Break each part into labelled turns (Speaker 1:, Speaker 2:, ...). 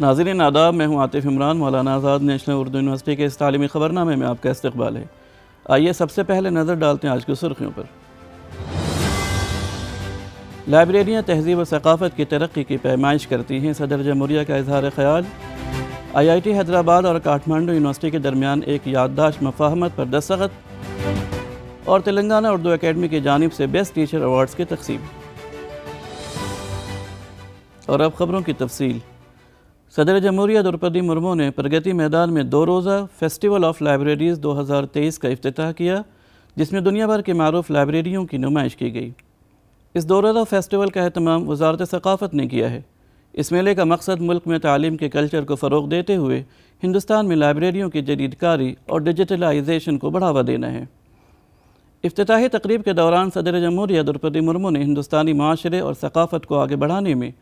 Speaker 1: नाजिर नादाब मैं हूँ आतिफ इमरान मौलाना आज़ाद नेशनल उर्दू यूनिवर्सिटी के इस तलीमी ख़बरनामे में आपका इस्तबाल है आइए सबसे पहले नज़र डालते हैं आज की सुर्खियों पर लाइब्रेरियाँ तहजीब और सकाफ़त की तरक्की की पैमाइश करती हैं सदर जमहूरिया का इजहार ख्याल आई आई टी हैदराबाद और काठमांडू यूनिवर्सिटी के दरमियान एक याददाश्त मफाहमत पर दस्तखत और तेलंगाना उर्दू अकेडमी की जानब से बेस्ट टीचर अवार्ड्स की तकसीम और अब ख़बरों की तफसील सदर जमहूरिया द्रौपदी मुर्मू ने प्रगति मैदान में दो रोज़ा फेस्टिवल ऑफ लाइब्रेरीज़ 2023 का अफ्ताह किया जिसमें दुनिया भर के मरूफ लाइब्रेरियों की नुमाइश की गई इस दो रोज़ा फेस्टिवल का अहतमाम वजारत सकाफ़त ने किया है इस मेले का मकसद मुल्क में तालीम के कल्चर को फ़रोग देते हुए हिंदुस्तान में लाइब्रेरियों की जदीदकारी और डिजिटलाइजेशन को बढ़ावा देना है अफ्ताही तकरीब के दौरान सदर जमहूरिया द्रौपदी मुर्मू ने हिंदुस्तानी माशरे और सकाफ़त को आगे बढ़ाने में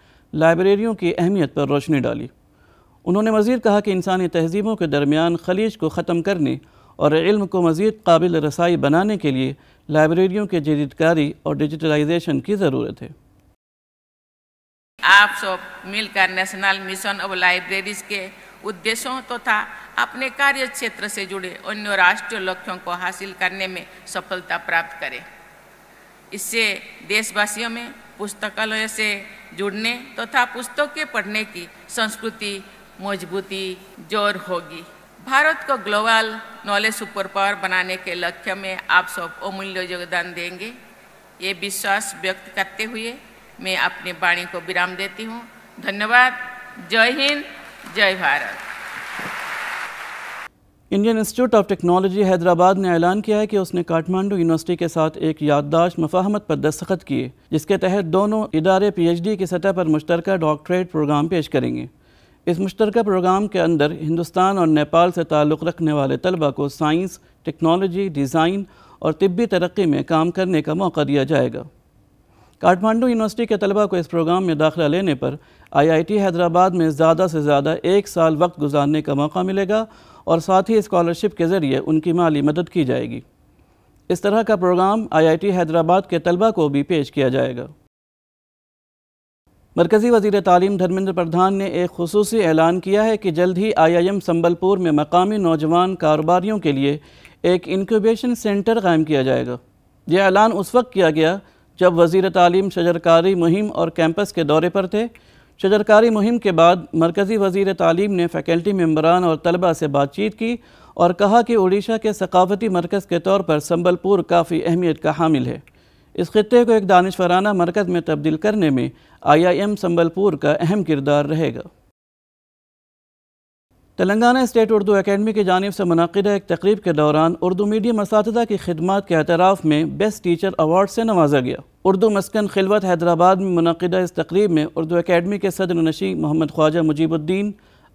Speaker 1: लाइब्रेरियों की अहमियत पर रोशनी डाली उन्होंने मज़ीद कहा कि इंसानी तहजीबों के दरमियान खलीज को ख़त्म करने और इल्म को मज़ीद काबिल रसाई बनाने के लिए लाइब्रेरियों के जदीदकारी और डिजिटलाइजेशन की ज़रूरत है आप सब मिलकर नेशनल मिशन ऑफ लाइब्रेरीज के उद्देश्यों तथा तो अपने कार्य क्षेत्र से जुड़े अन्य राष्ट्रीय लक्ष्यों को हासिल करने में सफलता प्राप्त करें इससे देशवासियों में पुस्तकालय से जुड़ने तथा तो पुस्तकें पढ़ने की संस्कृति मजबूती जोर होगी भारत को ग्लोबल नॉलेज सुपर पावर बनाने के लक्ष्य में आप सब अमूल्य योगदान देंगे ये विश्वास व्यक्त करते हुए मैं अपनी वाणी को विराम देती हूँ धन्यवाद जय हिंद जय Bharat Indian Institute of Technology Hyderabad ने ऐलान किया है कि उसने काठमांडू यूनिवर्सिटी के साथ एक याददाश्त मफाहमत पर दस्तखत किए जिसके तहत दोनों इदारे पीएचडी की सतह पर मुश्तरक डॉक्टरेट प्रोग्राम पेश करेंगे इस मुश्तरक प्रोग्राम के अंदर हिंदुस्तान और नेपाल से ताल्लुक़ रखने वाले तलबा को साइंस टेक्नोलॉजी डिज़ाइन और तबी तरक्की में काम करने का मौका दिया जाएगा काठमांडू यूनिवर्सिटी के तलबा को इस प्रोग्राम में दाखिला लेने पर आईआईटी हैदराबाद में ज़्यादा से ज़्यादा एक साल वक्त गुजारने का मौका मिलेगा और साथ ही इस्कॉलरशिप के ज़रिए उनकी माली मदद की जाएगी इस तरह का प्रोग्राम टी हैदराबाद के तलबा को भी पेश किया जाएगा मरकज़ी वजीर तालीम धर्मेंद्र प्रधान ने एक खसूस ऐलान किया है कि जल्द ही आई आई एम संबलपुर में मकामी नौजवान कारोबारियों के लिए एक इनक्यूबेशन सेंटर कायम किया जाएगा यह ऐलान उस वक्त किया गया जब वजीर तालीम शजरकारी मुहिम और कैंपस के दौरे पर थे शजरकारी मुहिम के बाद मरकज़ी वजीर तालीम ने फ़ैकल्टी मम्बरान और तलबा से बातचीत की और कहा कि उड़ीसा के सकाफती मरकज़ के तौर पर संबलपुर काफ़ी अहमियत का हामिल है इस खत्े को एक दानशवराना मरकज़ में तब्दील करने में आई आई एम संबलपुर का अहम किरदार रहेगा तेलंगाना स्टेट उर्दू अकेडमी की जानब से मनदा एक तकरीब के दौरान उर्दू मीडियम इस की खदमात के अतराफ़ में बेस्ट टीचर अवार्ड से नवाजा गया उर्दू मस्कन खिलवत हैदराबाद में मनदा इस तकरीब में उर्दू अकेडमी के सदर नशी मोहम्मद ख्वाजा मुजीबुद्दीन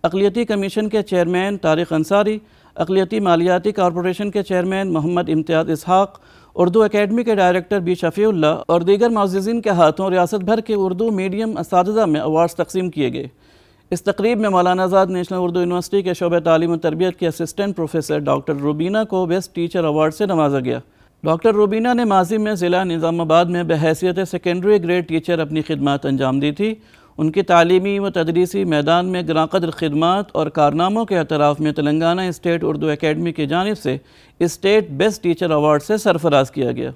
Speaker 1: अकलीती कमीशन के चेयरमैन तारिक अंसारी अकलीती मालियाती कॉरपोरेशन के चेयरमैन मोहम्मद इम्तियाज़ इसहाक़ उर्दू अकेडमी के डायरेक्टर बी शफ़ील्ला और दीगर मोजीन के हाथों रियासत भर के उर्दू मीडियम इस में अवार्ड तकसीम किए गए इस तकरीब में मौलाना आज़ाद नेशनल उर्दू यूनिवर्सिटी के शोबे तालीम और तरबियत के असिस्टेंट प्रोफेसर डॉक्टर रूबीना को बेस्ट टीचर अवार्ड से नवाजा गया डॉक्टर रूबीना ने माजी में ज़िला निज़ामाबाद में बहसीत सेकेंडरी ग्रेड टीचर अपनी खिदमत अंजाम दी थी उनके तालीमी व तदरीसी मैदान में ग्राकद्र खदमात और कारनामों के अतराफ़ में तेलंगाना स्टेट उर्दू अकेडमी की जानब से इस्टेट बेस्ट टीचर अवार्ड से सरफराज किया गया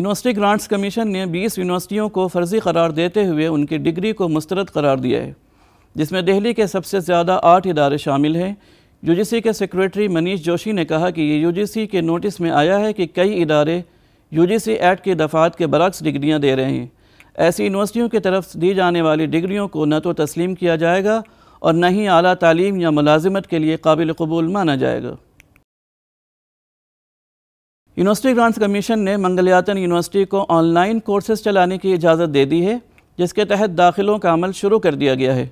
Speaker 1: यूनिवर्सिटी ग्रांट्स कमीशन ने 20 यूनिवर्सिटियों को फर्जी करार देते हुए उनकी डिग्री को मुस्तरद करार दिया है जिसमें दिल्ली के सबसे ज़्यादा आठ इदारे शामिल हैं यूजीसी के सेक्रेटरी मनीष जोशी ने कहा कि ये यूजीसी के नोटिस में आया है कि कई इदारे यूजीसी एक्ट के दफात के बरक्स डिग्रियां दे रहे हैं ऐसी यूनिवर्सिटियों की तरफ दी जाने वाली डिग्रियों को न तो तस्लीम किया जाएगा और न ही अली तालीम या मुलाजमत के लिए काबिल कबूल माना जाएगा यूनिवर्सिटी ग्रांट्स कमीशन ने मंगलयातन यूनिवर्सिटी को ऑनलाइन कोर्सेज चलाने की इजाज़त दे दी है जिसके तहत दाखिलों का अमल शुरू कर दिया गया है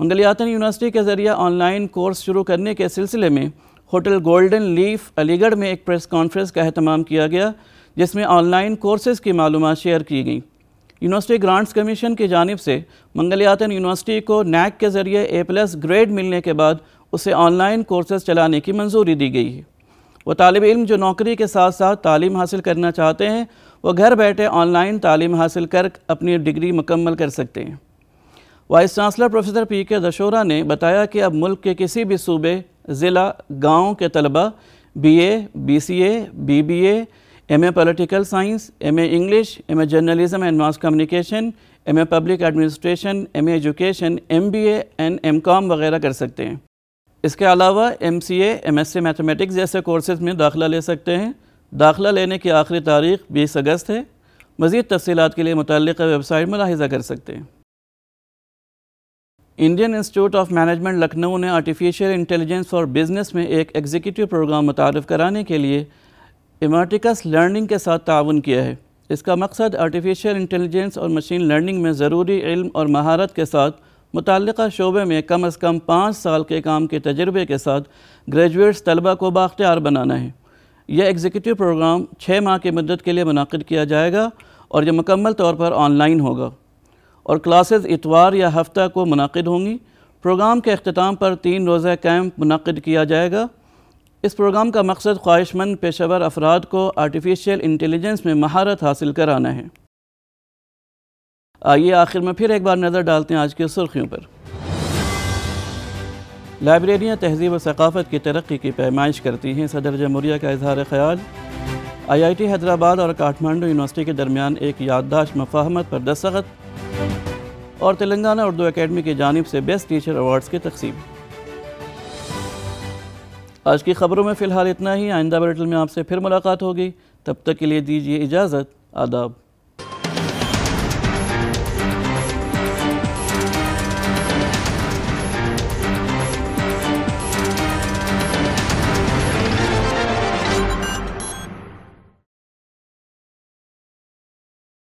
Speaker 1: मंगलयातन यूनिवर्सिटी के ज़रिए ऑनलाइन कोर्स शुरू करने के सिलसिले में होटल गोल्डन लीफ अलीगढ़ में एक प्रेस कॉन्फ्रेंस का अहतमाम किया गया जिसमें ऑनलाइन कोर्सेज़ की मालूम शेयर की गई यूनिवर्सिटी ग्रांट्स कमीशन की जानब से मंगलयातन यूनिवर्सिटी को नैक के ज़रिए ए प्लस ग्रेड मिलने के बाद उसे ऑनलाइन कोर्सेज चलाने की मंजूरी दी गई है वह तालब इम जो नौकरी के साथ साथ तालीम हासिल करना चाहते हैं वह घर बैठे ऑनलाइन तालीम हासिल कर अपनी डिग्री मुकम्मल कर सकते हैं वाइस चांसलर प्रोफेसर पी के दशोरा ने बताया कि अब मुल्क के किसी भी सूबे ज़िला गाँव के तलबा B A B C A B B A M A political science M A English M A journalism and mass communication M A public administration M A education M B and M com वगैरह कर सकते हैं इसके अलावा M C M S C mathematics जैसे courses में दाखिला ले सकते हैं दाखिला लेने की आखिरी तारीख बीस अगस्त है मज़ीद तफसीत के लिए मुतल वेबसाइट मुलाहजा कर सकते हैं Indian Institute of Management Lucknow ने आर्टिफिशियल इंटेलिजेंस और बिज़नेस में एक एग्जीक्यूटिव प्रोग्राम मुतारफ़ कराने के लिए इमार्टिकस लर्निंग के साथ ताउन किया है इसका मकसद आर्टिफिशियल इंटेलिजेंस और मशीन लर्निंग में ज़रूरी इल्म और महारत के साथ मुतल शोबे में कम अज़ कम पाँच साल के काम के तजर्बे के साथ ग्रेजुएट्स तलबा को बाख्तियार बनाना है यह एग्जीक्यूटिव प्रोग्राम छः माह की मदद के लिए मनद किया जाएगा और यह मुकम्मल तौर पर ऑनलाइन होगा और क्लासेस इतवार या हफ्ता को मनद होंगी प्रोग्राम के अख्ताम पर तीन रोज़ा कैंप मनद किया जाएगा इस प्रोग्राम का मकसद ख्वाहिशमंद पेशेवर अफराद को आर्टिफिशियल इंटेलिजेंस में महारत हासिल कराना है आइए आखिर में फिर एक बार नज़र डालते हैं आज की सुर्खियों पर लाइब्रेरियाँ तहजीब और सकाफ़त की तरक्की की पैमाइश करती हैं सदर जमहूरिया का इजहार ख्याल आई आई टी हैदराबाद और काठमांडू यूनिवर्सिटी के दरमियान एक याददाश्त मफाहमत पर दस्तखत और तेलंगाना उर्दू अकेडमी की जानब से बेस्ट टीचर अवार्ड्स की तकसीम आज की ख़बरों में फ़िलहाल इतना ही आइंदा बरेटल में आपसे फिर मुलाकात होगी तब तक के लिए दीजिए इजाज़त आदाब